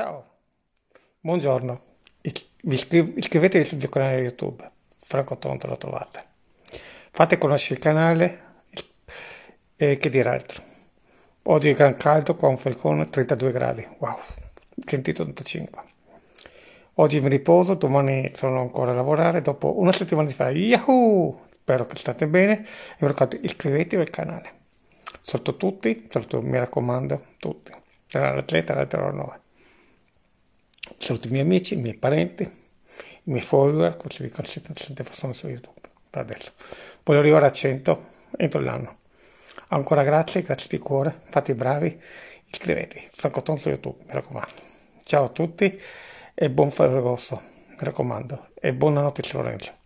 Ciao, buongiorno. Iscri- iscrivetevi sul mio canale YouTube, Franco Tonto lo trovate. Fate conoscere il canale e che dire altro. Oggi è gran caldo qua un falcone 32 gradi, wow, sentito 85. Oggi mi riposo, domani sono ancora a lavorare, dopo una settimana di fare, yahoo! Spero che state bene e mi ricordo iscrivetevi al canale. Sotto tutti, sotto mi raccomando, tutti. Tra l'atleta e l'altro 9 saluto i miei amici, i miei parenti, i miei follower, così vi conoscete persone su YouTube per adesso. Voglio arrivare a 100 entro l'anno. Ancora grazie, grazie di cuore, fate i bravi, iscrivetevi, Franco Tonzo YouTube, mi raccomando. Ciao a tutti e buon Ferragosto, mi raccomando, e buonanotte Lorenzo.